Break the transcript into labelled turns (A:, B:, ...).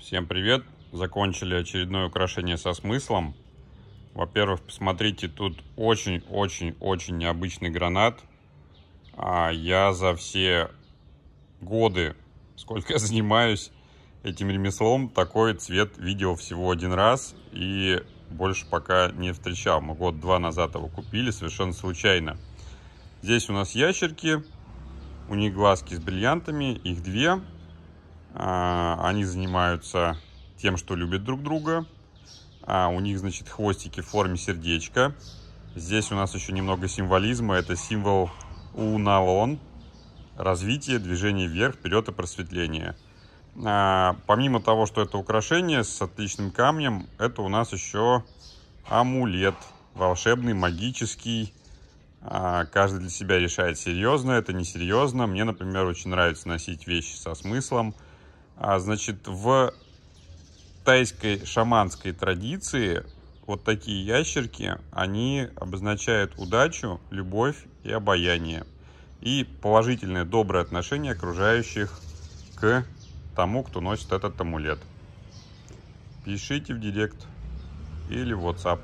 A: Всем привет! Закончили очередное украшение со смыслом. Во-первых, посмотрите, тут очень-очень-очень необычный гранат. А я за все годы, сколько я занимаюсь этим ремеслом, такой цвет видел всего один раз и больше пока не встречал. Мы год-два назад его купили совершенно случайно. Здесь у нас ящерки, у них глазки с бриллиантами, их две. А, они занимаются тем, что любят друг друга. А у них, значит, хвостики в форме сердечка. Здесь у нас еще немного символизма. Это символ Уналон. Развитие, движение вверх, вперед и просветление. А, помимо того, что это украшение с отличным камнем, это у нас еще амулет. Волшебный, магический. А, каждый для себя решает, серьезно это, несерьезно. Мне, например, очень нравится носить вещи со смыслом. А Значит, в тайской шаманской традиции вот такие ящерки, они обозначают удачу, любовь и обаяние. И положительное доброе отношение окружающих к тому, кто носит этот амулет. Пишите в директ или в WhatsApp.